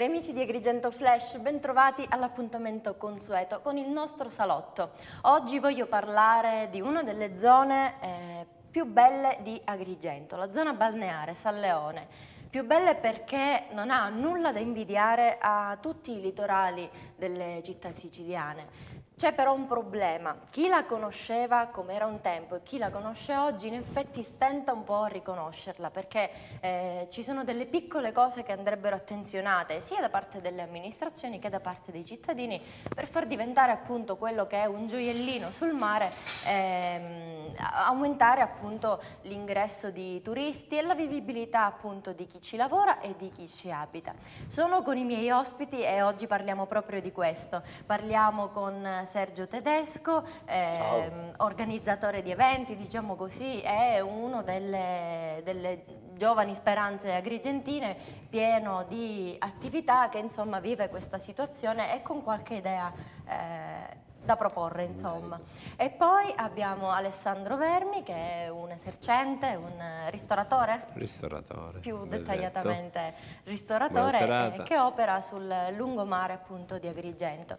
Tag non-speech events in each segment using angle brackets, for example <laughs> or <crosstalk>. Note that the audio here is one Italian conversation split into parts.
Cari amici di Agrigento Flash, bentrovati all'appuntamento consueto con il nostro salotto. Oggi voglio parlare di una delle zone eh, più belle di Agrigento, la zona balneare San Leone. Più belle perché non ha nulla da invidiare a tutti i litorali delle città siciliane. C'è però un problema, chi la conosceva come era un tempo e chi la conosce oggi in effetti stenta un po' a riconoscerla perché eh, ci sono delle piccole cose che andrebbero attenzionate sia da parte delle amministrazioni che da parte dei cittadini per far diventare appunto quello che è un gioiellino sul mare, ehm, aumentare appunto l'ingresso di turisti e la vivibilità appunto di chi ci lavora e di chi ci abita. Sono con i miei ospiti e oggi parliamo proprio di questo, parliamo con Sergio Tedesco, eh, organizzatore di eventi, diciamo così, è uno delle, delle giovani speranze agrigentine, pieno di attività che insomma vive questa situazione e con qualche idea eh, da proporre insomma. E poi abbiamo Alessandro Vermi che è un esercente, un ristoratore? Ristoratore. Più dettagliatamente detto. ristoratore eh, che opera sul lungomare appunto di Agrigento.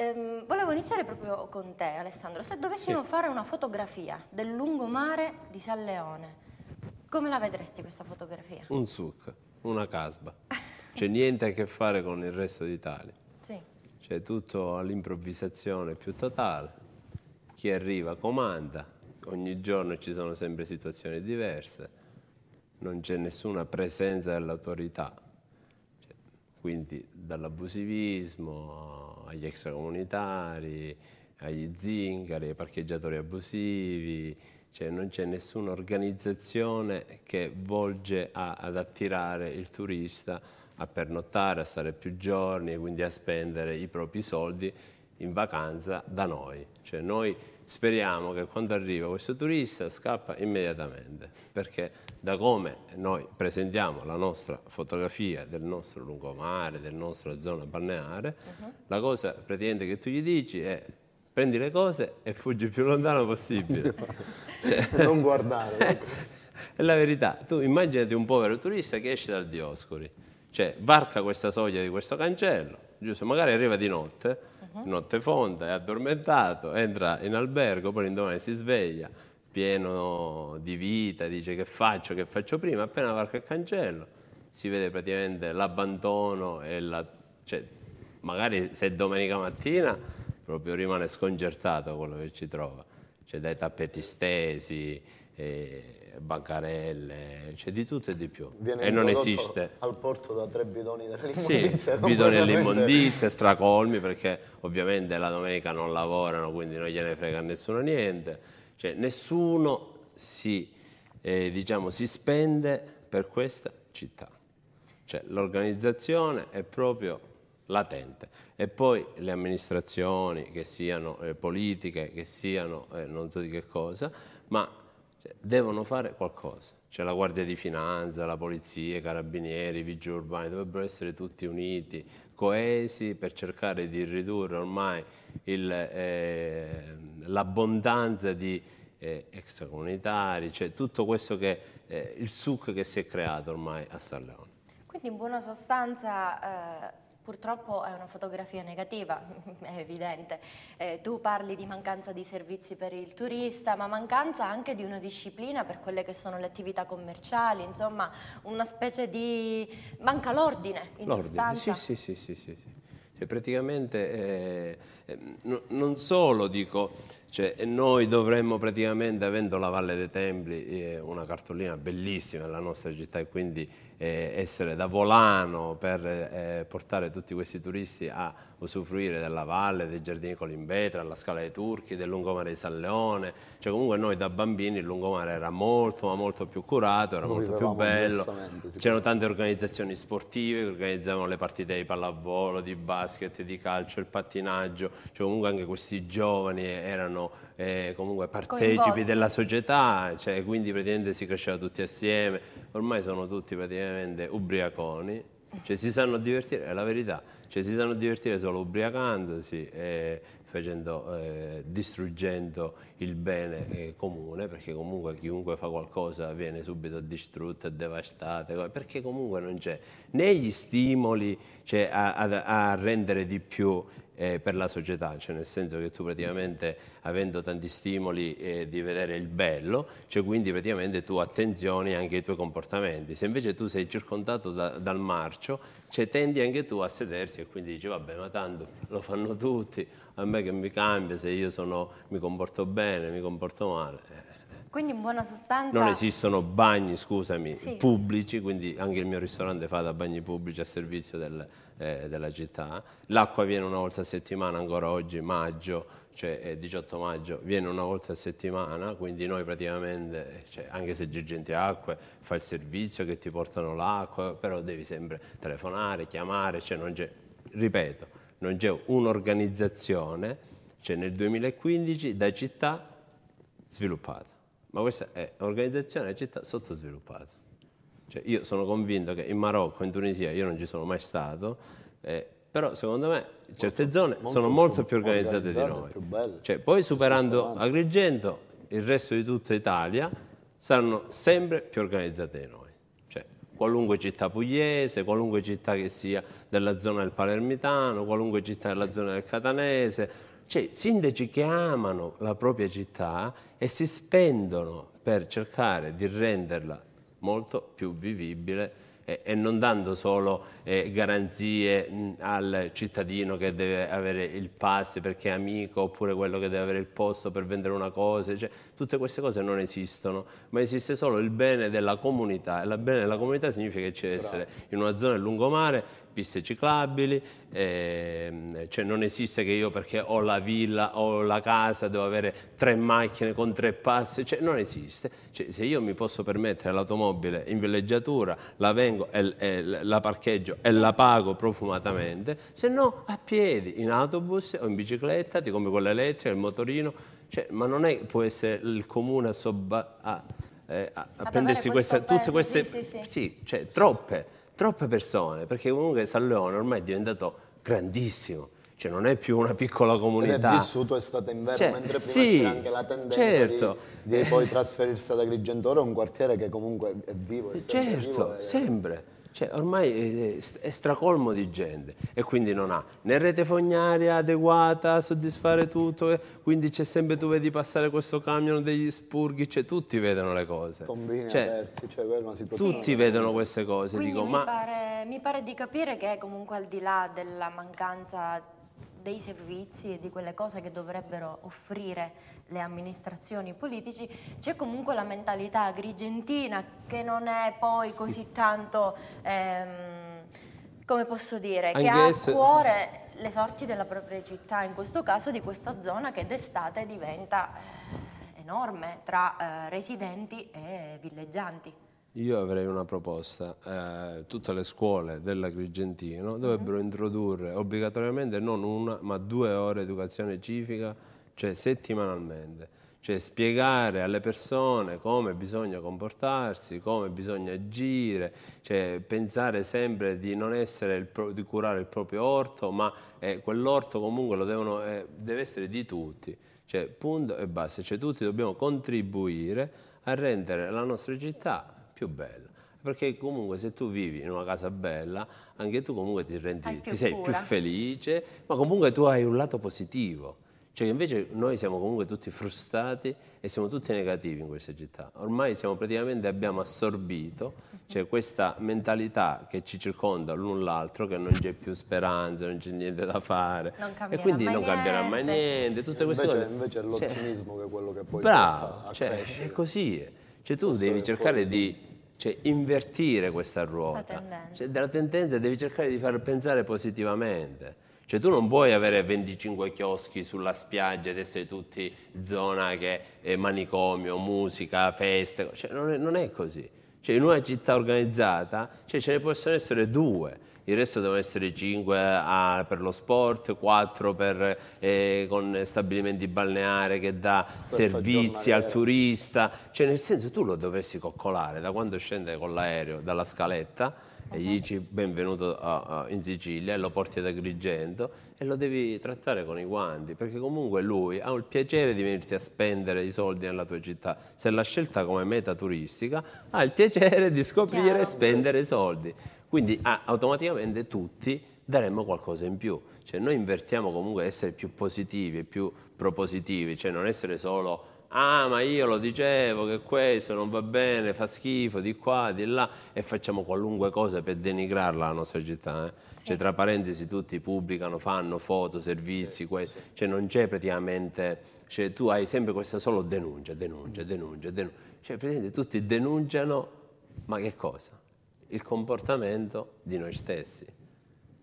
Ehm, volevo iniziare proprio con te, Alessandro. Se dovessimo sì. fare una fotografia del lungomare di San Leone, come la vedresti questa fotografia? Un succo, una casba. <laughs> C'è niente a che fare con il resto d'Italia. Sì. C'è tutto all'improvvisazione più totale. Chi arriva comanda. Ogni giorno ci sono sempre situazioni diverse. Non c'è nessuna presenza dell'autorità quindi dall'abusivismo agli extracomunitari, agli zingari, ai parcheggiatori abusivi, cioè non c'è nessuna organizzazione che volge a, ad attirare il turista a pernottare, a stare più giorni e quindi a spendere i propri soldi in vacanza da noi. Cioè noi speriamo che quando arriva questo turista scappa immediatamente, perché da come noi presentiamo la nostra fotografia del nostro lungomare, della nostra zona balneare, uh -huh. la cosa praticamente che tu gli dici è prendi le cose e fuggi il più lontano possibile. <laughs> cioè, <laughs> non guardare. <laughs> Ecco. è la verità. Tu immaginati un povero turista che esce dal Dioscuri, cioè varca questa soglia di questo cancello, giusto? Magari arriva di notte, notte fonda, è addormentato, entra in albergo, poi l'indomani si sveglia, pieno di vita, dice che faccio, che faccio prima, appena varca il cancello si vede praticamente l'abbandono e la... Cioè, magari se è domenica mattina proprio rimane sconcertato quello che ci trova, cioè dai tappeti stesi, bancarelle, c'è di tutto e di più. Viene e non esiste. Al porto da tre bidoni dell'immondizia. Sì, bidoni dell'immondizia, stracolmi, perché ovviamente la domenica non lavorano, quindi non gliene frega nessuno niente. Cioè, nessuno si, eh, diciamo, si spende per questa città. Cioè, l'organizzazione è proprio latente. E poi le amministrazioni, che siano eh, politiche, che siano eh, non so di che cosa, ma devono fare qualcosa. Cioè la Guardia di Finanza, la Polizia, i Carabinieri, i Vigili Urbani dovrebbero essere tutti uniti, coesi per cercare di ridurre ormai il, eh, l'abbondanza di eh, extracomunitari, cioè tutto questo che eh, il succo che si è creato ormai a San Leone. Quindi in buona sostanza eh, Purtroppo è una fotografia negativa, <laughs> è evidente. Eh, tu parli di mancanza di servizi per il turista, ma mancanza anche di una disciplina per quelle che sono le attività commerciali, insomma una specie di... manca l'ordine in l'ordine, sostanza. Sì, sì, sì, sì, sì. sì. E cioè, praticamente eh, eh non solo dico cioè, noi dovremmo praticamente, avendo la Valle dei Templi, eh, una cartolina bellissima della nostra città e quindi eh, essere da volano per eh, portare tutti questi turisti a usufruire della valle, dei giardini Colimbetra, alla Scala dei Turchi, del lungomare di San Leone. Cioè comunque noi da bambini il lungomare era molto ma molto più curato, era molto più bello. C'erano tante organizzazioni sportive che organizzavano le partite di pallavolo, di basket, di calcio, il pattinaggio. Cioè comunque anche questi giovani erano erano eh, comunque partecipi Coinvolti. della società, cioè, quindi praticamente si cresceva tutti assieme, ormai sono tutti praticamente ubriaconi, cioè, si sanno divertire, è la verità, cioè, si sanno divertire solo ubriacandosi e facendo, eh, distruggendo il bene comune, perché comunque chiunque fa qualcosa viene subito distrutto e devastato, perché comunque non c'è né gli stimoli cioè, a, a, a, rendere di più eh, per la società, cioè, nel senso che tu praticamente avendo tanti stimoli eh, di vedere il bello, cioè, quindi praticamente tu attenzioni anche i tuoi comportamenti, se invece tu sei circondato da, dal marcio, cioè, tendi anche tu a sederti e quindi dici vabbè ma tanto lo fanno tutti, a me che mi cambia se io sono, mi comporto bene, bene, mi comporto male. Eh, eh. Quindi in buona sostanza... Non esistono bagni, scusami, sì. pubblici, quindi anche il mio ristorante fa da bagni pubblici a servizio del, eh, della città. L'acqua viene una volta a settimana, ancora oggi, maggio, cioè 18 eh, maggio, viene una volta a settimana, quindi noi praticamente, cioè, anche se c'è gente acqua, fa il servizio che ti portano l'acqua, però devi sempre telefonare, chiamare, cioè non c'è, ripeto, non c'è un'organizzazione cioè nel 2015 da città sviluppata. Ma questa è un'organizzazione da città sottosviluppata. Cioè io sono convinto che in Marocco, in Tunisia, io non ci sono mai stato, eh, però secondo me certe molto, zone molto, sono molto più organizzate di noi. cioè, poi superando Agrigento, il resto di tutta Italia saranno sempre più organizzate di noi. Cioè, qualunque città pugliese, qualunque città che sia della zona del Palermitano, qualunque città della zona del Catanese, cioè, sindaci che amano la propria città e si spendono per cercare di renderla molto più vivibile e, e non dando solo eh, garanzie mh, mm, al cittadino che deve avere il pass perché è amico oppure quello che deve avere il posto per vendere una cosa, cioè, tutte queste cose non esistono, ma esiste solo il bene della comunità e il bene della comunità significa che c'è essere in una zona del lungomare piste ciclabili, ehm, cioè non esiste che io perché ho la villa, o la casa, devo avere tre macchine con tre passi, cioè non esiste. Cioè, se io mi posso permettere l'automobile in villeggiatura, la vengo e, e, la parcheggio e la pago profumatamente, se no a piedi, in autobus o in bicicletta, ti compri quella elettrica, il motorino, cioè, ma non è, può essere il comune a, sobba, a, eh, a, a prendersi questa, tutte queste... Sì, sì, sì. sì cioè, troppe troppe persone, perché comunque San Leone ormai è diventato grandissimo. Cioè non è più una piccola comunità. vissuto è vissuto estate inverno, cioè, mentre prima sì, c'era anche la tendenza certo. di, di, poi eh. trasferirsi ad Agrigentore, un quartiere che comunque è vivo. È sempre certo, vivo, è... sempre. Cioè, ormai è stracolmo di gente e quindi non ha né rete fognaria adeguata a soddisfare tutto, eh, quindi c'è sempre, tu vedi passare questo camion degli spurghi, cioè, tutti vedono le cose. Cioè, aperti, cioè, tutti vedono queste cose. Dico, mi, ma... pare, mi pare di capire che comunque al di là della mancanza dei servizi e di quelle cose che dovrebbero offrire le amministrazioni politici, c'è comunque la mentalità agrigentina che non è poi così tanto, ehm, come posso dire, Anche che ha a cuore le sorti della propria città, in questo caso di questa zona che d'estate diventa eh, enorme tra eh, residenti e villeggianti. Io avrei una proposta, eh, tutte le scuole dell'Agrigentino dovrebbero mm. introdurre obbligatoriamente non una ma due ore educazione civica cioè settimanalmente, cioè spiegare alle persone come bisogna comportarsi, come bisogna agire, cioè pensare sempre di non essere pro, di curare il proprio orto, ma eh, quell'orto comunque lo devono, eh, deve essere di tutti, cioè punto e basta, cioè tutti dobbiamo contribuire a rendere la nostra città più bella perché comunque se tu vivi in una casa bella, anche tu comunque ti rendi, ti sei più felice, ma comunque tu hai un lato positivo. Cioè invece noi siamo comunque tutti frustrati e siamo tutti negativi in questa città. Ormai praticamente abbiamo assorbito cioè, questa mentalità che ci circonda l'un l'altro, che non c'è più speranza, non c'è niente da fare. e quindi non niente. cambierà mai niente. Tutte queste invece, cose. Invece è cioè, l'ottimismo cioè, che è quello che poi Bravo, cioè, è così. Cioè tu Questo devi cercare di cioè, invertire questa ruota. Tendenza. Cioè, della tendenza devi cercare di far pensare positivamente. Cioè tu non puoi avere 25 chioschi sulla spiaggia ed essere tutti zona che è manicomio, musica, feste, cioè non, è, non è così. Cioè in una città organizzata cioè ce ne possono essere due, il resto devono essere cinque a, per lo sport, quattro per, eh, con stabilimenti balneari che dà Questa servizi al turista, cioè nel senso tu lo dovresti coccolare da quando scende con l'aereo dalla scaletta e gli dici benvenuto a, a, in Sicilia e lo porti ad Agrigento e lo devi trattare con i guanti perché comunque lui ha il piacere di venirti a spendere i soldi nella tua città se l'ha scelta come meta turistica ha il piacere di scoprire Chiaro. e spendere i soldi quindi ah, automaticamente tutti daremmo qualcosa in più. Cioè noi invertiamo comunque essere più positivi e più propositivi, cioè non essere solo ah ma io lo dicevo che questo non va bene, fa schifo, di qua, di là, e facciamo qualunque cosa per denigrarla la nostra città. Eh? Sì. Cioè, tra parentesi tutti pubblicano, fanno foto, servizi, sì. cioè non c'è praticamente, cioè, tu hai sempre questa solo denuncia, denuncia, denuncia, denuncia. Cioè, praticamente tutti denunciano, ma che cosa? Il comportamento di noi stessi.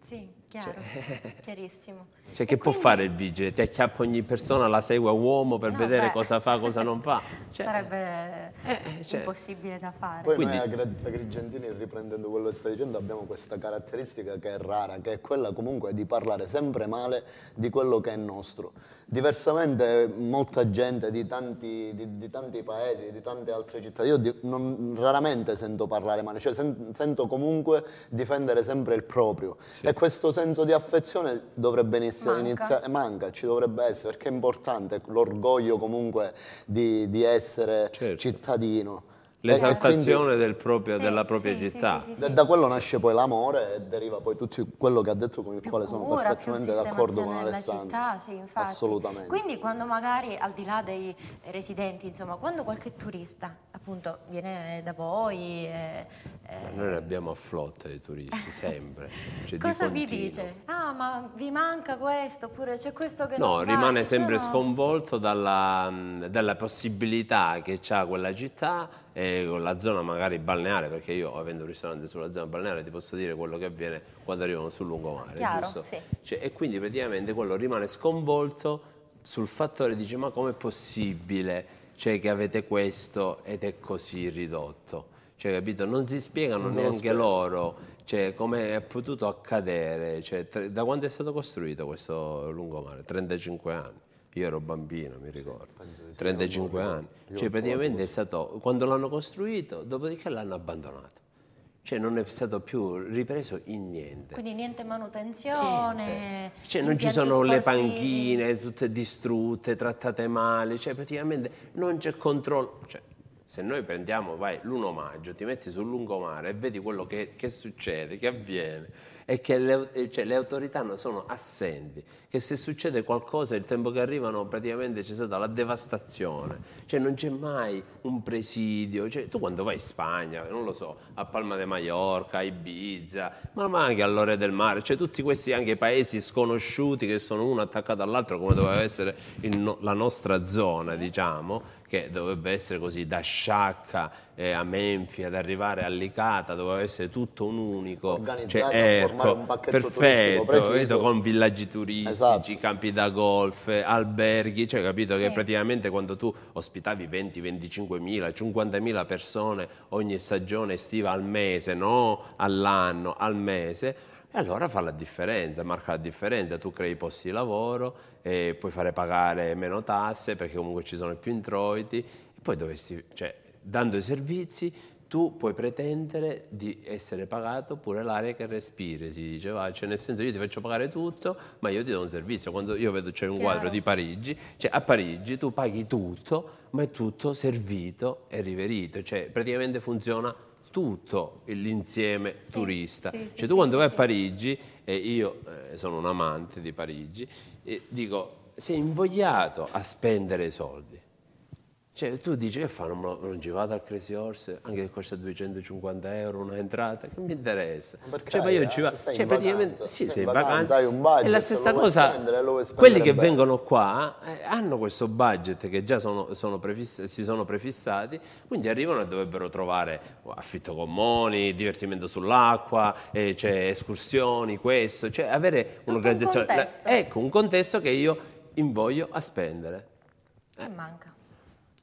Sì, cioè chiaro, cioè... <laughs> chiarissimo. Cioè, che e può quindi... fare il vigile? Ti acchiappa ogni persona, la segue a uomo per no, eh, vedere beh. cosa fa, cosa non fa. <laughs> Cioè, Sarebbe eh, eh, cioè... impossibile da fare. Poi Quindi... noi agrigentini, riprendendo quello che stai dicendo, abbiamo questa caratteristica che è rara, che è quella comunque di parlare sempre male di quello che è nostro. Diversamente molta gente di tanti, di, di tanti paesi, di tante altre città, io di, non, raramente sento parlare male, cioè sen, sento comunque difendere sempre il proprio. Sì. E questo senso di affezione dovrebbe iniziare essere manca. iniziare, eh, manca, ci dovrebbe essere, perché è importante l'orgoglio comunque di, di essere certo. cittadino. Eh, l'esaltazione del sì, della propria sì, città. Sì, da, da, quello nasce poi l'amore e deriva poi tutto quello che ha detto con il più quale sono perfettamente d'accordo con Alessandro. Città, Assolutamente. Quindi quando magari al di là dei residenti, insomma, quando qualche turista appunto viene da voi eh, eh, noi ne abbiamo a flotta di turisti <laughs> sempre. Cioè Cosa di vi dice? Ah, ma vi manca questo oppure c'è questo che no, non No, rimane faccio, sempre no? sconvolto dalla, mm, dalla possibilità che ha quella città eh, con la zona magari balneare, perché io avendo un ristorante sulla zona balneare ti posso dire quello che avviene quando arrivano sul lungomare, Chiaro, giusto? Sì. Cioè, e quindi praticamente quello rimane sconvolto sul fattore dice ma com'è possibile cioè, che avete questo ed è così ridotto? Cioè, capito? Non si spiegano non neanche spiegano. loro cioè, come è potuto accadere, cioè, da quando è stato costruito questo lungomare? 35 anni. Io ero bambino, mi ricordo, 35 anni. Cioè praticamente è stato, quando l'hanno costruito, dopodiché l'hanno abbandonato. Cioè non è stato più ripreso in niente. Quindi niente manutenzione. Niente. Cioè non ci sono sportivi. le panchine tutte distrutte, trattate male, cioè praticamente non c'è controllo. Cioè, se noi prendiamo, vai, l'1 maggio, ti metti sul lungomare e vedi quello che, che succede, che avviene è che le, eh, cioè, le autorità sono assenti, che se succede qualcosa il tempo che arrivano praticamente c'è stata la devastazione, cioè non c'è mai un presidio, cioè, tu quando vai in Spagna, non lo so, a Palma de Mallorca, a Ibiza, ma, ma anche all'Ore del Mare, cioè tutti questi anche paesi sconosciuti che sono uno attaccato all'altro come doveva essere no, la nostra zona, diciamo, che dovrebbe essere così da Sciacca eh, a Menfi ad arrivare a Licata, doveva essere tutto un unico, cioè, ecco, un perfetto, vedo, con villaggi turistici, esatto. campi da golf, alberghi, cioè capito sì. che praticamente quando tu ospitavi 20, 25 mila, 50 mila persone ogni stagione estiva al mese, no all'anno, al mese, e allora fa la differenza, marca la differenza, tu crei posti di lavoro, puoi fare pagare meno tasse perché comunque ci sono più introiti, e poi dovresti, cioè, dando i servizi tu puoi pretendere di essere pagato pure l'aria che respiri, si diceva, cioè nel senso io ti faccio pagare tutto, ma io ti do un servizio, quando io vedo c'è un Chiaro. quadro di Parigi, cioè a Parigi tu paghi tutto, ma è tutto servito e riverito, cioè praticamente funziona tutto l'insieme sì, turista. Sì, cioè tu quando vai a Parigi, e io eh, sono un amante di Parigi, e dico sei invogliato a spendere soldi. Cioè, tu dici che fa, non, non, ci vado al Crazy Horse, anche se costa 250 euro un'entrata, che mi interessa? Ma cioè, perché? Eh? Cioè, ma io ci vado, cioè, praticamente, sì, sei, sei in vacanza, hai un budget, è la stessa cosa, spendere, quelli che bene. vengono qua eh, hanno questo budget che già sono, sono prefiss- si sono prefissati, quindi arrivano e dovrebbero trovare oh, affitto con moni, divertimento sull'acqua, eh, cioè, escursioni, questo, cioè avere un'organizzazione, un ecco, un contesto che io invoglio a spendere. Che eh. manca.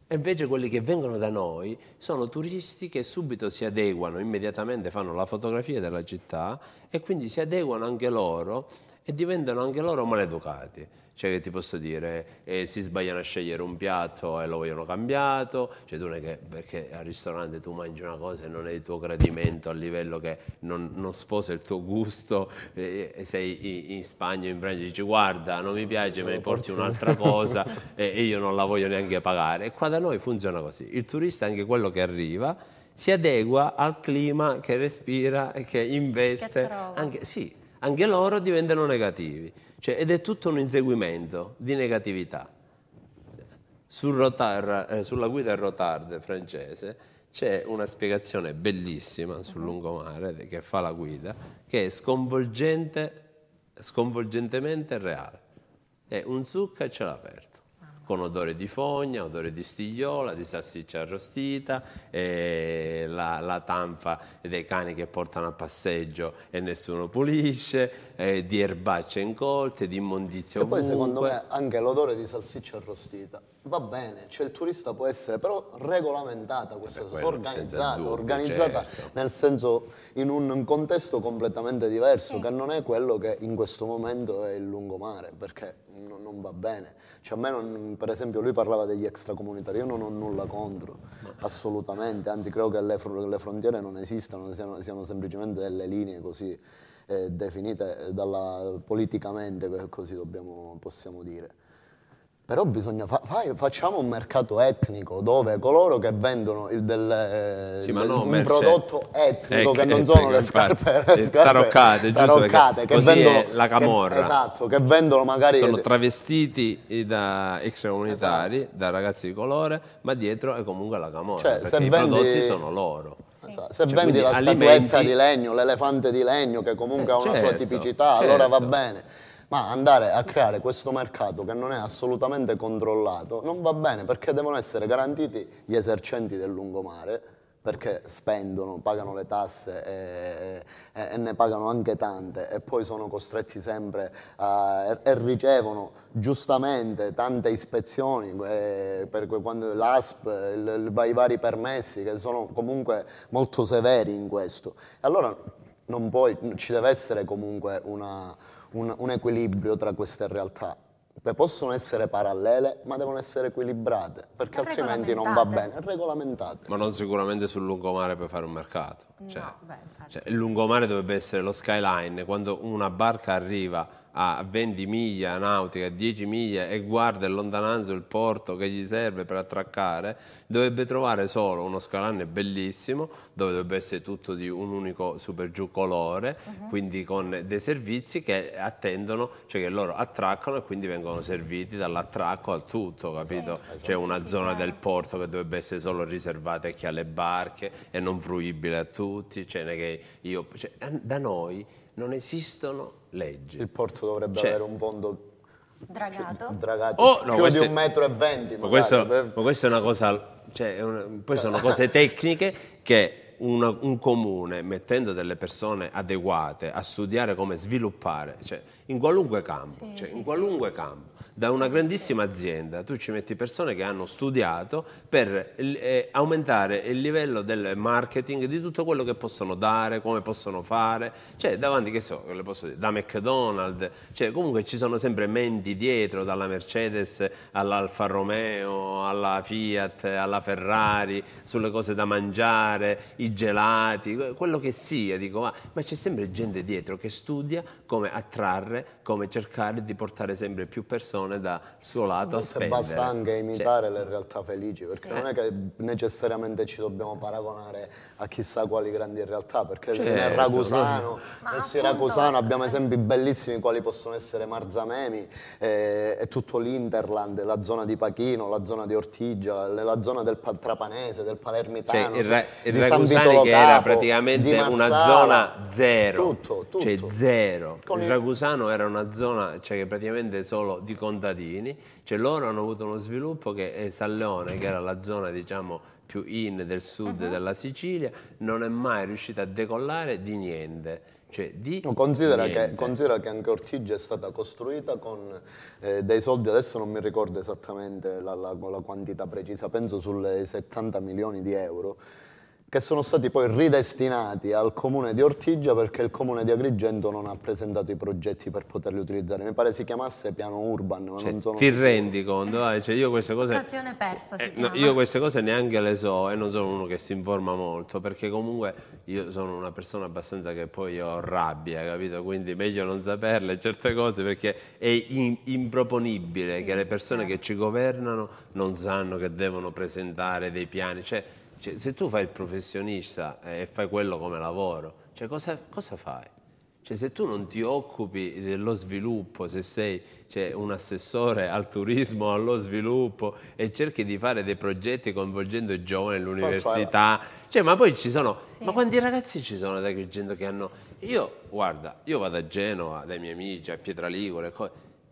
E invece quelli che vengono da noi sono turisti che subito si adeguano, immediatamente fanno la fotografia della città e quindi si adeguano anche loro e diventano anche loro maleducati. Cioè che ti posso dire, eh, si sbagliano a scegliere un piatto e lo vogliono cambiato, cioè tu non è che perché al ristorante tu mangi una cosa e non è il tuo gradimento a livello che non, non sposa il tuo gusto, eh, sei in, in Spagna o in Francia e dici guarda non mi piace, non me ne porti un'altra cosa <laughs> e, e io non la voglio neanche pagare. E qua da noi funziona così, il turista è anche quello che arriva si adegua al clima che respira e che investe. Che anche, sì, anche loro diventano negativi. Cioè, ed è tutto un inseguimento di negatività. Sul rotar, eh, sulla guida Rotard francese c'è una spiegazione bellissima sul lungomare che fa la guida, che è sconvolgente, sconvolgentemente reale. È un zucca a cielo aperto con odore di fogna, odore di stigliola, di salsiccia arrostita, la, la, tanfa dei cani che portano a passeggio e nessuno pulisce, eh, di erbacce incolte, di immondizie ovunque. E poi secondo me anche l'odore di salsiccia arrostita va bene, cioè il turista può essere però regolamentata questa eh, cosa, organizzata, dubbio, organizzata certo. nel senso in un contesto completamente diverso sì. che non è quello che in questo momento è il lungomare, perché non, non va bene. Cioè a me non, per esempio lui parlava degli extracomunitari, io non ho nulla contro, assolutamente, anzi credo che le, le frontiere non esistano, siano, siano semplicemente delle linee così eh, definite eh, dalla, politicamente, così dobbiamo, possiamo dire però bisogna fa- fai, facciamo un mercato etnico dove coloro che vendono il del, eh, sì, del, no, un merce... prodotto etnico eh, che non eh, sono le scarpe, infatti, scarpe eh, taroccate, taroccate che vendono la camorra. Che, esatto, che vendono magari sono travestiti da extracomunitari, esatto. da ragazzi di colore, ma dietro è comunque la camorra, cioè, perché vendi... i prodotti sono loro. Sì. Se cioè, vendi la statuetta alimenti... di legno, l'elefante di legno che comunque eh, ha una certo, sua tipicità, certo. allora va certo. bene ma andare a creare questo mercato che non è assolutamente controllato non va bene perché devono essere garantiti gli esercenti del lungomare perché spendono, pagano le tasse e, e, e, ne pagano anche tante e poi sono costretti sempre a, e, ricevono giustamente tante ispezioni eh, per quando l'ASP, il, il, i vari permessi che sono comunque molto severi in questo. allora non puoi, ci deve essere comunque una un, un equilibrio tra queste realtà possono essere parallele, ma devono essere equilibrate, perché altrimenti non va bene, regolamentate. Ma non sicuramente sul lungomare per fare un mercato. Cioè, no, beh, cioè, il lungomare dovrebbe essere lo skyline, quando una barca arriva a 20 miglia nautica, a 10 miglia e guarda in lontananza il porto che gli serve per attraccare, dovrebbe trovare solo uno scalane bellissimo, dove dovrebbe essere tutto di un unico super giù colore, uh mhm. -huh. quindi con dei servizi che attendono, cioè che loro attraccano e quindi vengono serviti dall'attracco al tutto, capito? Sì, esatto, esatto. C'è una sì, zona sì. del porto che dovrebbe essere solo riservata a chi ha le barche e non fruibile a tutti, cioè, che io, cioè, da noi non esistono leggi. Il porto dovrebbe C'è. Cioè, avere un fondo dragato, dragato oh, no, più di un metro e venti. Ma, questo, eh. ma questa è una cosa, cioè, una, poi sono cose tecniche che una, un comune, mettendo delle persone adeguate a studiare come sviluppare, cioè, in qualunque campo, sì, cioè, sì, in qualunque sì. campo, da una grandissima azienda tu ci metti persone che hanno studiato per eh, aumentare il livello del marketing, di tutto quello che possono dare, come possono fare, cioè davanti che so, le posso dire, da McDonald's, cioè, comunque ci sono sempre menti dietro, dalla Mercedes all'Alfa Romeo, alla Fiat, alla Ferrari, sulle cose da mangiare, i gelati, quello che sia, dico, ma, ah, ma c'è sempre gente dietro che studia come attrarre, come cercare di portare sempre più persone dal suo lato a spendere. Basta anche cioè imitare cioè. le realtà felici, perché eh. non è che necessariamente ci dobbiamo paragonare a chissà quali grandi realtà, perché certo, nel Ragusano, certo. nel Siracusano abbiamo esempi bellissimi quali possono essere Marzamemi eh, e tutto l'Interland, la zona di Pachino, la zona di Ortigia, la zona del Trapanese, del Palermitano, cioè, il, ra- il Ragusano che Capo, era praticamente una zona zero, tutto, tutto. cioè zero. Con il Ragusano era una zona cioè, che praticamente solo di contadini, cioè loro hanno avuto uno sviluppo che è eh, Leone, che era la zona diciamo più in del sud uh mhm. -huh. della Sicilia, non è mai riuscita a decollare di niente. Cioè di considera, niente. Che, considera, Che, anche Ortigia è stata costruita con eh, dei soldi, adesso non mi ricordo esattamente la, la, la quantità precisa, penso sulle 70 milioni di euro, che sono stati poi ridestinati al comune di Ortigia perché il comune di Agrigento non ha presentato i progetti per poterli utilizzare. Mi pare si chiamasse piano urban, ma cioè, non sono... Ti rendi conto? Dai, cioè io queste cose... Stazione persa eh, no, Io queste cose neanche le so e non sono uno che si informa molto perché comunque io sono una persona abbastanza che poi ho rabbia, capito? Quindi meglio non saperle certe cose perché è in, improponibile sì, che le persone sì. che ci governano non sanno che devono presentare dei piani. Cioè, cioè, se tu fai il professionista eh, e fai quello come lavoro, cioè, cosa, cosa fai? Cioè, se tu non ti occupi dello sviluppo, se sei cioè, un assessore al turismo, allo sviluppo e cerchi di fare dei progetti coinvolgendo i giovani, all'università, cioè, ma poi ci sono, sì. ma quanti ragazzi ci sono da Agrigento che hanno... Io, guarda, io vado a Genova, dai miei amici, a Pietraligure,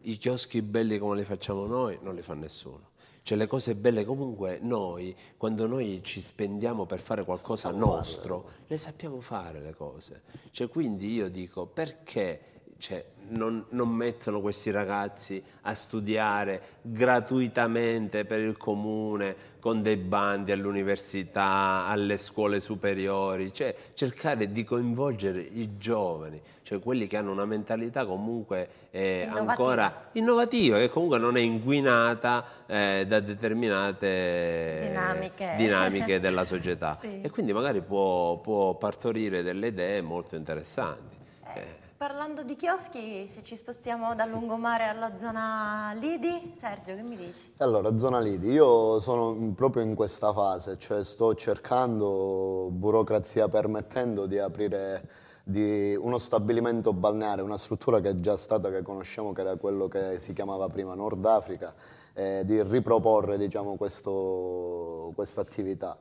i chioschi belli come li facciamo noi, non li fa nessuno. Cioè le cose belle comunque noi, quando noi ci spendiamo per fare qualcosa nostro, le sappiamo fare le cose. Cioè quindi io dico perché cioè, non, non, mettono questi ragazzi a studiare gratuitamente per il comune con dei bandi all'università, alle scuole superiori, cioè, cercare di coinvolgere i giovani, cioè quelli che hanno una mentalità comunque eh, ancora innovativa, che comunque non è inguinata eh, da determinate dinamiche, <laughs> dinamiche della società sì. e quindi magari può, può, partorire delle idee molto interessanti. Eh. eh. Parlando di chioschi, se ci spostiamo dal lungomare alla zona Lidi, Sergio che mi dici? Allora, zona Lidi, io sono proprio in questa fase, cioè sto cercando, burocrazia permettendo, di aprire di uno stabilimento balneare, una struttura che è già stata, che conosciamo, che era quello che si chiamava prima Nord Africa, eh, di riproporre diciamo, questa attività.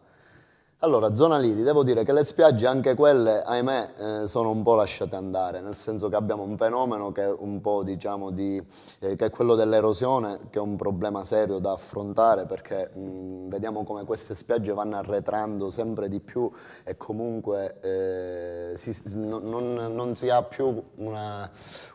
Allora, zona lidi, devo dire che le spiagge, anche quelle, ahimè, eh, sono un po' lasciate andare, nel senso che abbiamo un fenomeno che è un po', diciamo, di, eh, che è quello dell'erosione, che è un problema serio da affrontare perché mh, mm, vediamo come queste spiagge vanno arretrando sempre di più e comunque eh, si, non, non, non, si ha più una,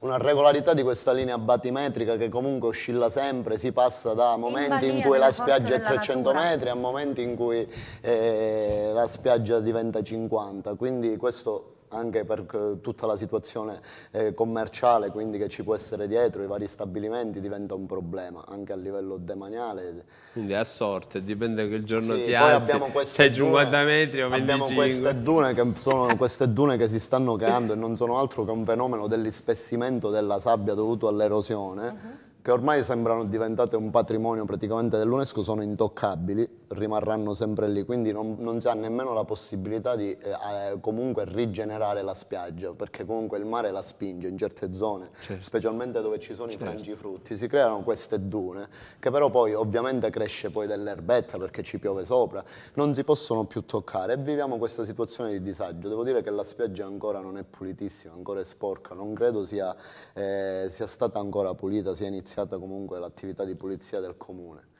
una, regolarità di questa linea batimetrica che comunque oscilla sempre, si passa da momenti in, in cui la spiaggia è 300 natura. metri a momenti in cui eh, la spiaggia diventa 50, quindi questo anche per eh, tutta la situazione eh, commerciale quindi che ci può essere dietro, i vari stabilimenti diventa un problema anche a livello demaniale. Quindi a sorte, dipende che giorno sì, ti alzi, c'è 50 metri o 25. Abbiamo queste dune, che sono, queste dune che si stanno creando e non sono altro che un fenomeno dell'ispessimento della sabbia dovuto all'erosione, uh mhm. -huh. che ormai sembrano diventate un patrimonio praticamente dell'UNESCO, sono intoccabili rimarranno sempre lì, quindi non, non si ha nemmeno la possibilità di eh, comunque rigenerare la spiaggia, perché comunque il mare la spinge in certe zone, certo. specialmente dove ci sono certo. i frangifrutti, si creano queste dune, che però poi ovviamente cresce poi dell'erbetta perché ci piove sopra, non si possono più toccare e viviamo questa situazione di disagio. Devo dire che la spiaggia ancora non è pulitissima, ancora è sporca, non credo sia, eh, sia stata ancora pulita, sia iniziata comunque l'attività di pulizia del comune.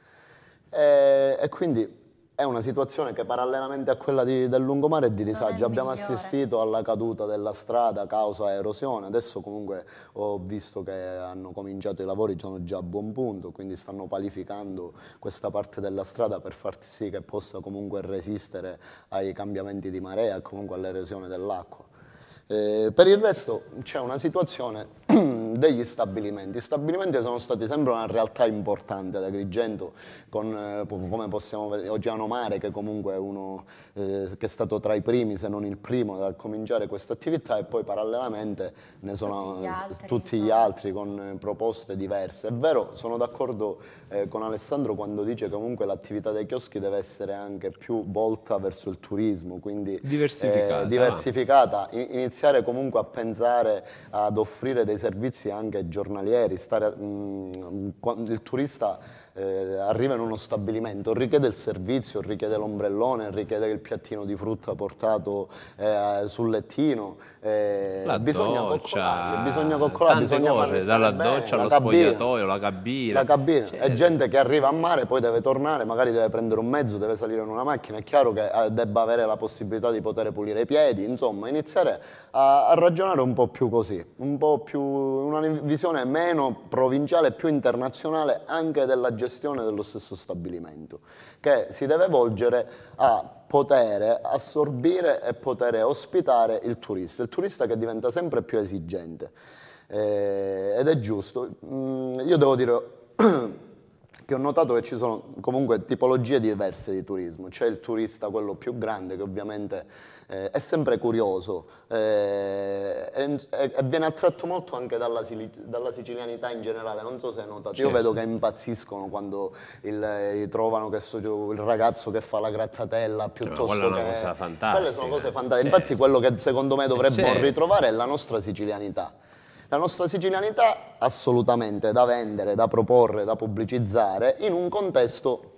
E, e, quindi è una situazione che parallelamente a quella di, del lungomare è di disagio. Abbiamo migliore. assistito alla caduta della strada causa erosione. Adesso comunque ho visto che hanno cominciato i lavori, sono già a buon punto, quindi stanno palificando questa parte della strada per far sì che possa comunque resistere ai cambiamenti di marea e comunque all'erosione dell'acqua. Eh, per il resto c'è una situazione <clears throat> degli stabilimenti. I stabilimenti sono stati sempre una realtà importante ad Agrigento, con, eh, come possiamo vedere, Oceano Mare che comunque è uno eh, che è stato tra i primi, se non il primo, a cominciare questa attività e poi parallelamente ne sono tutti gli altri, tutti gli altri con eh, proposte diverse. È vero, sono d'accordo eh, con Alessandro quando dice che comunque l'attività dei chioschi deve essere anche più volta verso il turismo, quindi diversificata, ah. diversificata inizialmente iniziare comunque a pensare ad offrire dei servizi anche giornalieri, stare, mh, mm, il turista eh, arriva in uno stabilimento, richiede il servizio, richiede l'ombrellone, richiede il piattino di frutta portato eh, sul lettino, eh, la bisogna doccia, bisogna coccolare, bisogna cose, dalla doccia allo spogliatoio, la cabina. La cabina. Certo. È gente che arriva a mare, poi deve tornare, magari deve prendere un mezzo, deve salire in una macchina. È chiaro che eh, debba avere la possibilità di poter pulire i piedi, insomma, iniziare a, a ragionare un po' più così, un po' più una visione meno provinciale, più internazionale anche della gestione dello stesso stabilimento, che si deve volgere a potere assorbire e poter ospitare il turista, il turista che diventa sempre più esigente. Eh, ed è giusto. Mm, io devo dire... <clears throat> che ho notato che ci sono comunque tipologie diverse di turismo. C'è il turista, quello più grande, che ovviamente eh, è sempre curioso eh, e, e, viene attratto molto anche dalla, dalla, sicilianità in generale. Non so se hai notato, certo. io vedo che impazziscono quando il, eh, trovano so, il ragazzo che fa la grattatella cioè, piuttosto che... Quella è una cosa fantastica. Quelle sono cose fantastiche. Certo. Infatti quello che secondo me dovremmo certo. ritrovare è la nostra sicilianità. La nostra sicilianità assolutamente da vendere, da proporre, da pubblicizzare in un contesto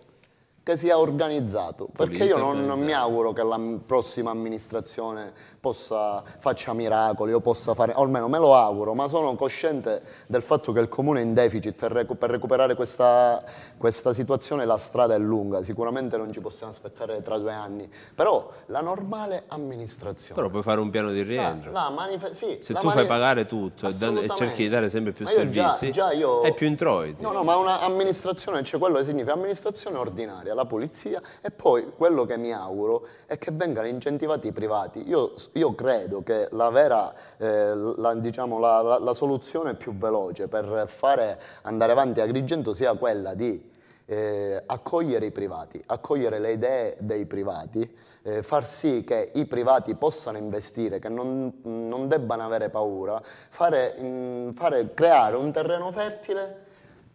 che sia organizzato, perché io non, non mi auguro che la prossima amministrazione possa, faccia miracoli o possa fare, o almeno me lo auguro, ma sono cosciente del fatto che il comune è in deficit per, recuperare questa, questa, situazione la strada è lunga, sicuramente non ci possiamo aspettare tra due anni, però la normale amministrazione. Però puoi fare un piano di rientro. La, la sì, Se tu fai pagare tutto e cerchi di dare sempre più servizi, già, già io... è più introiti. No, no, ma un'amministrazione, cioè quello che significa amministrazione ordinaria, la polizia e poi quello che mi auguro è che vengano incentivati i privati. Io io credo che la vera eh, la, diciamo, la, la, la, soluzione più veloce per fare andare avanti Agrigento sia quella di eh, accogliere i privati, accogliere le idee dei privati, eh, far sì che i privati possano investire, che non, non debbano avere paura, fare, mh, mm, fare, creare un terreno fertile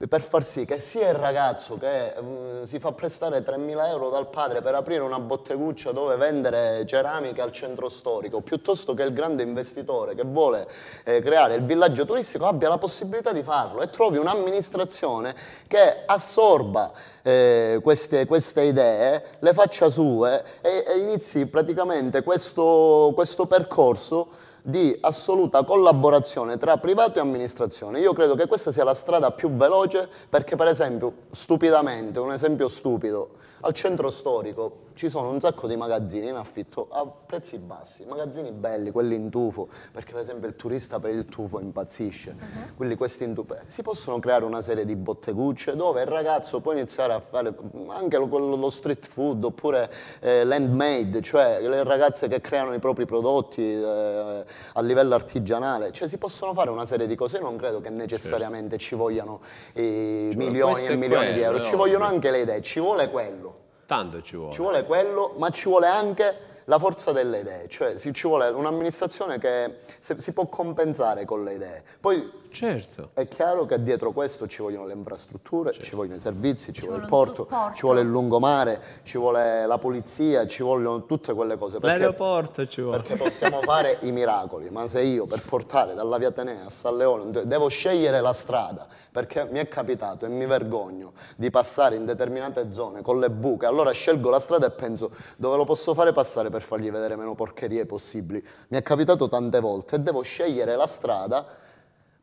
per far sì che sia il ragazzo che mh, mm, si fa prestare 3.000 euro dal padre per aprire una botteguccia dove vendere ceramiche al centro storico, piuttosto che il grande investitore che vuole eh, creare il villaggio turistico abbia la possibilità di farlo e trovi un'amministrazione che assorba eh, queste, queste, idee, le faccia sue e, e inizi praticamente questo, questo percorso di assoluta collaborazione tra privato e amministrazione. Io credo che questa sia la strada più veloce perché per esempio, stupidamente, un esempio stupido, al centro storico ci sono un sacco di magazzini in affitto a prezzi bassi, magazzini belli, quelli in tufo, perché per esempio il turista per il tufo impazzisce, uh-huh. quindi questi in tufo. Si possono creare una serie di bottegucce dove il ragazzo può iniziare a fare anche lo, lo street food oppure eh, l'handmade, cioè le ragazze che creano i propri prodotti eh, a livello artigianale, cioè si possono fare una serie di cose, Io non credo che necessariamente certo. ci vogliano i cioè, milioni e milioni quello, di euro, no? ci vogliono anche le idee, ci vuole quello. Tanto ci vuole. Ci vuole quello, ma ci vuole anche la forza delle idee, cioè ci vuole un'amministrazione che si può compensare con le idee. Poi Certo. È chiaro che dietro questo ci vogliono le infrastrutture, certo. ci vogliono i servizi, ci, ci vuole il porto, supporto. ci vuole il lungomare, ci vuole la polizia, ci vogliono tutte quelle cose. L'aeroporto ci vuole. Perché possiamo fare i miracoli, ma se io per portare dalla Via Atenea a San Leone devo scegliere la strada, perché mi è capitato e mi vergogno di passare in determinate zone con le buche, allora scelgo la strada e penso dove lo posso fare passare per fargli vedere meno porcherie possibili. Mi è capitato tante volte e devo scegliere la strada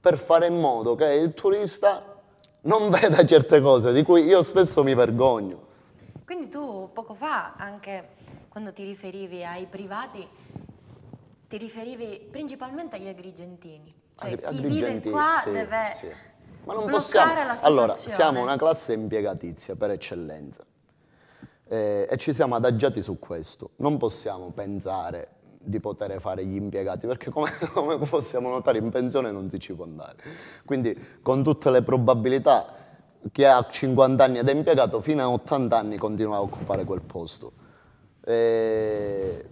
per fare in modo che il turista non veda certe cose di cui io stesso mi vergogno. Quindi tu poco fa, anche quando ti riferivi ai privati, ti riferivi principalmente agli agrigentini. Cioè, Agri- chi agrigentini, vive qua sì, deve sì. Ma non possiamo. la situazione. Allora, siamo una classe impiegatizia per eccellenza eh, e ci siamo adagiati su questo. Non possiamo pensare di poter fare gli impiegati, perché come, <laughs> come, possiamo notare in pensione non si ci può andare. Quindi con tutte le probabilità chi ha 50 anni ed è impiegato fino a 80 anni continua a occupare quel posto. E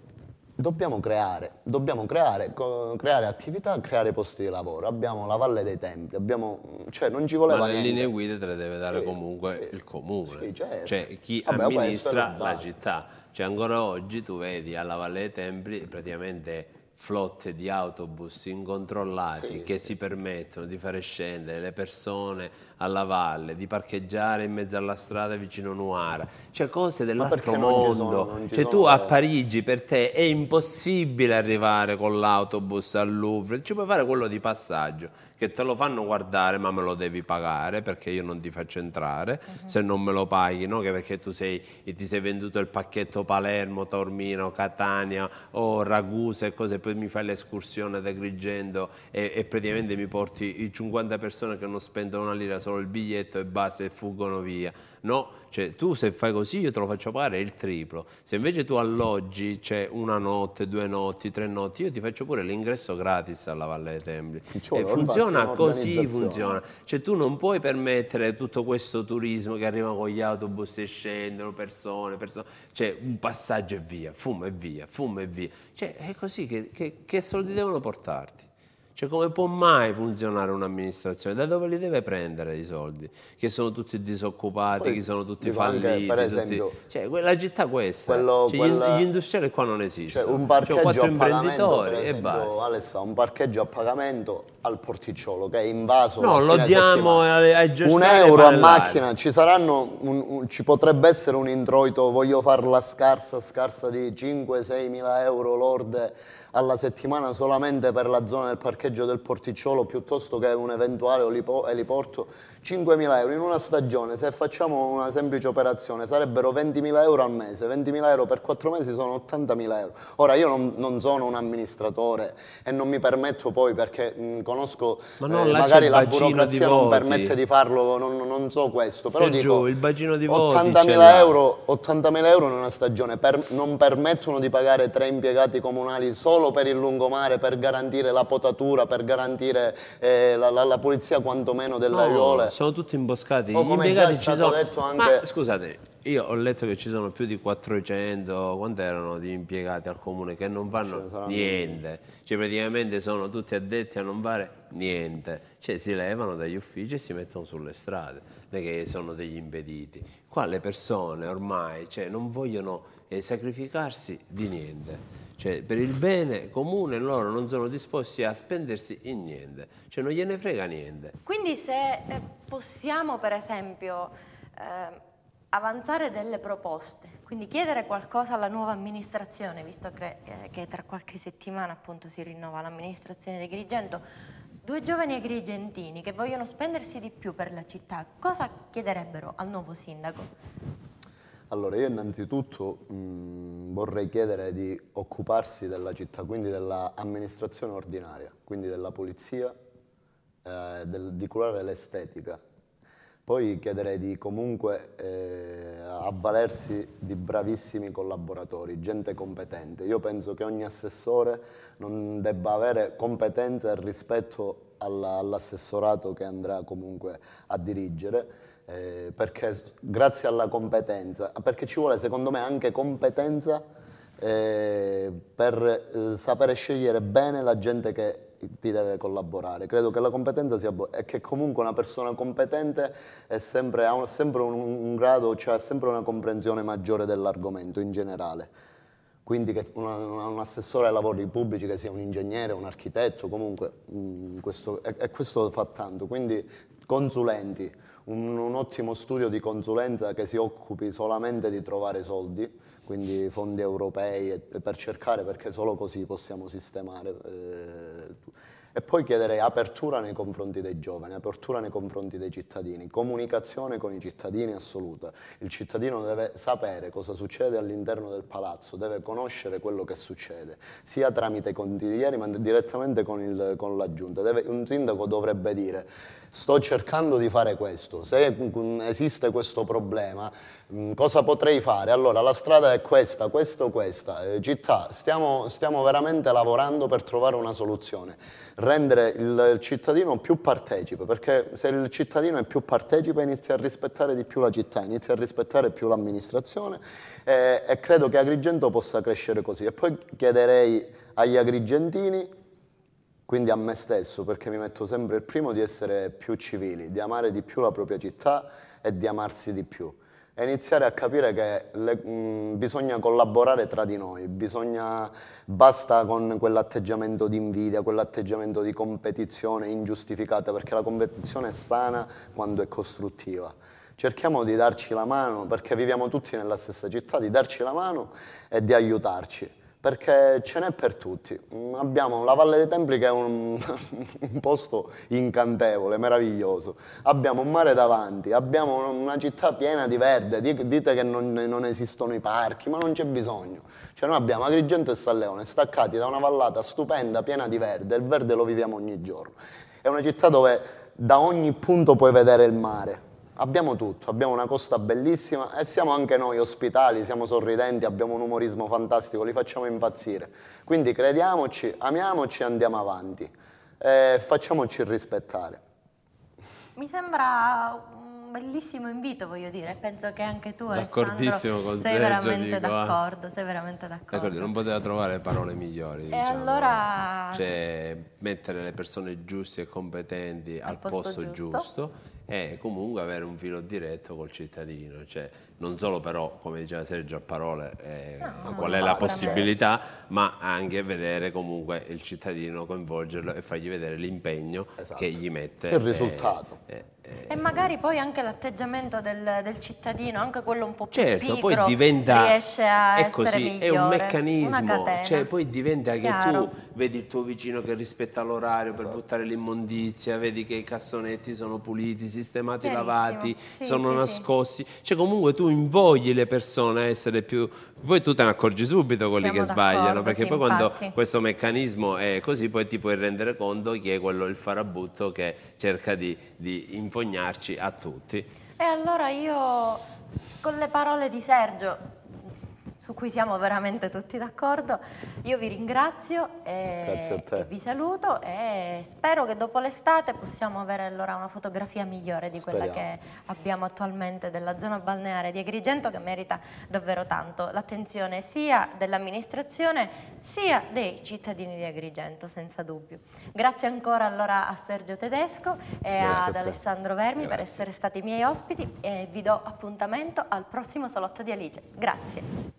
dobbiamo creare, dobbiamo creare, creare attività, creare posti di lavoro. Abbiamo la Valle dei Templi, abbiamo, cioè non ci voleva Ma le linee guida te le deve dare sì, comunque sì, il comune, sì, certo. cioè chi Vabbè, amministra la città cioè ancora oggi tu vedi alla Valle dei Templi praticamente flotte di autobus incontrollati sì, che sì. si permettono di fare scendere le persone alla valle, di parcheggiare in mezzo alla strada vicino a Nuara, cioè cose dell'altro mondo. sono, non cioè tu a eh. Parigi per te è impossibile arrivare con l'autobus al Louvre, ci puoi fare quello di passaggio che te lo fanno guardare ma me lo devi pagare perché io non ti faccio entrare, uh mhm. -huh. se non me lo paghi, no? che perché tu sei, ti sei venduto il pacchetto Palermo, Tormino, Catania o Ragusa e cose, poi mi fai l'escursione ad Agrigento e, e, praticamente mi porti i 50 persone che non spendono una lira, solo il biglietto e basta e fuggono via. No, cioè tu se fai così io te lo faccio pagare il triplo, se invece tu alloggi c'è cioè una notte, due notti, tre notti, io ti faccio pure l'ingresso gratis alla Valle dei Tembri. Picciolo, e funziona funziona così funziona. Cioè tu non puoi permettere tutto questo turismo che arriva con gli autobus e scendono persone, persone, cioè un passaggio e via, fumo e via, fumo e via. Cioè è così che, che, che soldi devono portarti? Cioè come può mai funzionare un'amministrazione? Da dove li deve prendere i soldi? Che sono tutti disoccupati, che sono tutti falliti. Per esempio, tutti... Cioè, la città questa, quello, cioè, quella... gli industriali qua non cioè, esistono. Cioè, un parcheggio quattro imprenditori e basta. Alessa, un parcheggio a pagamento al porticciolo che è invaso. No, lo diamo ai, gestori. Un euro a macchina, ci, un, un, ci potrebbe essere un introito, voglio farla scarsa, scarsa di 5-6 mila euro lorde alla settimana solamente per la zona del parcheggio del porticciolo piuttosto che un eventuale eliporto 5.000 euro in una stagione, se facciamo una semplice operazione, sarebbero 20.000 euro al mese, 20.000 euro per 4 mesi sono 80.000 euro. Ora io non, non, sono un amministratore e non mi permetto poi perché mh, mm, conosco, Ma no, eh, magari la burocrazia non permette di farlo, non, non so questo, però Sergio, dico, il bacino di 80.000 euro, 80.000 euro in una stagione per, non permettono di pagare tre impiegati comunali solo per il lungomare, per garantire la potatura, per garantire eh, la, la, la pulizia quantomeno dell'aiole. No. Cioè, sono tutti imboscati. Oh, gli impiegati ci sono. Anche... Ma, scusate, io ho letto che ci sono più di 400, quanti erano di impiegati al comune che non fanno niente, cioè praticamente sono tutti addetti a non fare niente, cioè si levano dagli uffici e si mettono sulle strade, non che sono degli impediti. Qua le persone ormai cioè, non vogliono eh, sacrificarsi di niente. Cioè, per il bene comune loro non sono disposti a spendersi in niente, cioè non gliene frega niente. Quindi se eh, possiamo, per esempio, eh, avanzare delle proposte, quindi chiedere qualcosa alla nuova amministrazione, visto che, eh, che tra qualche settimana appunto si rinnova l'amministrazione di Grigento, due giovani agrigentini che vogliono spendersi di più per la città, cosa chiederebbero al nuovo sindaco? Allora, io innanzitutto mh, vorrei chiedere di occuparsi della città, quindi dell'amministrazione ordinaria, quindi della polizia, eh, del, di curare l'estetica. Poi chiederei di comunque eh, avvalersi di bravissimi collaboratori, gente competente. Io penso che ogni assessore non debba avere competenza rispetto all'assessorato che andrà comunque a dirigere eh, perché grazie alla competenza, ah, perché ci vuole secondo me anche competenza eh, per eh, sapere scegliere bene la gente che ti deve collaborare. Credo che la competenza sia buona e che comunque una persona competente sempre, ha un, sempre un, un grado, cioè ha sempre una comprensione maggiore dell'argomento in generale. Quindi che una, un assessore ai lavori pubblici, che sia un ingegnere, un architetto, comunque, mh, mm, questo, e, e questo fa tanto. Quindi consulenti un, un ottimo studio di consulenza che si occupi solamente di trovare soldi, quindi fondi europei per cercare perché solo così possiamo sistemare. Eh, e poi chiederei apertura nei confronti dei giovani, apertura nei confronti dei cittadini, comunicazione con i cittadini assoluta. Il cittadino deve sapere cosa succede all'interno del palazzo, deve conoscere quello che succede, sia tramite i consiglieri ma direttamente con, il, con la giunta. Deve, un sindaco dovrebbe dire sto cercando di fare questo, se mm, esiste questo problema, mm, cosa potrei fare? Allora, la strada è questa, questo, questa. Eh, città, stiamo, stiamo veramente lavorando per trovare una soluzione, rendere il cittadino più partecipe, perché se il cittadino è più partecipe inizia a rispettare di più la città, inizia a rispettare più l'amministrazione e, eh, e credo che Agrigento possa crescere così. E poi chiederei agli agrigentini quindi a me stesso, perché mi metto sempre il primo di essere più civili, di amare di più la propria città e di amarsi di più. E iniziare a capire che le, mh, bisogna collaborare tra di noi, bisogna, basta con quell'atteggiamento di invidia, quell'atteggiamento di competizione ingiustificata, perché la competizione è sana quando è costruttiva cerchiamo di darci la mano, perché viviamo tutti nella stessa città, di darci la mano e di aiutarci perché ce n'è per tutti. Mm, abbiamo la Valle dei Templi che è un, <laughs> un, posto incantevole, meraviglioso. Abbiamo un mare davanti, abbiamo una città piena di verde, dite che non, non esistono i parchi, ma non c'è bisogno. Cioè noi abbiamo Agrigento e San Leone, staccati da una vallata stupenda, piena di verde, il verde lo viviamo ogni giorno. È una città dove da ogni punto puoi vedere il mare, abbiamo tutto, abbiamo una costa bellissima e siamo anche noi ospitali, siamo sorridenti, abbiamo un umorismo fantastico, li facciamo impazzire. Quindi crediamoci, amiamoci e andiamo avanti. Eh, facciamoci rispettare. Mi sembra un bellissimo invito, voglio dire, penso che anche tu D'accordissimo con sei, Sergio, veramente dico, eh. d'accordo, sei veramente d'accordo, Non poteva trovare parole migliori. E diciamo, allora... Cioè, mettere le persone giuste e competenti al, al posto, posto, giusto, giusto è eh, comunque avere un filo diretto col cittadino, cioè non solo però, come diceva Sergio a parole, eh, no, qual è la possibilità, ma anche vedere comunque il cittadino, coinvolgerlo e fargli vedere l'impegno esatto. che gli mette. Il eh, risultato. Eh, eh, e magari poi anche l'atteggiamento del, del, cittadino, anche quello un po' più certo, pigro, poi diventa, riesce a è così, migliore, È un meccanismo, cioè poi diventa Chiaro. che tu vedi il tuo vicino che rispetta l'orario esatto. per buttare l'immondizia, vedi che i cassonetti sono puliti, sistemati, Chiarissimo. lavati, sì, sono sì, nascosti, sì. cioè comunque tu invogli le persone a essere più... Poi tu te ne accorgi subito quelli Siamo che sbagliano, perché sì, poi infatti. quando questo meccanismo è così, poi ti puoi rendere conto chi è quello il farabutto che cerca di, di infognarci a tutti. E allora io, con le parole di Sergio, su cui siamo veramente tutti d'accordo. Io vi ringrazio e, e, vi saluto e spero che dopo l'estate possiamo avere allora una fotografia migliore di Speriamo. quella che abbiamo attualmente della zona balneare di Agrigento che merita davvero tanto l'attenzione sia dell'amministrazione sia dei cittadini di Agrigento senza dubbio. Grazie ancora allora a Sergio Tedesco e Grazie ad Alessandro Vermi Grazie. per essere stati miei ospiti e vi do appuntamento al prossimo salotto di Alice. Grazie.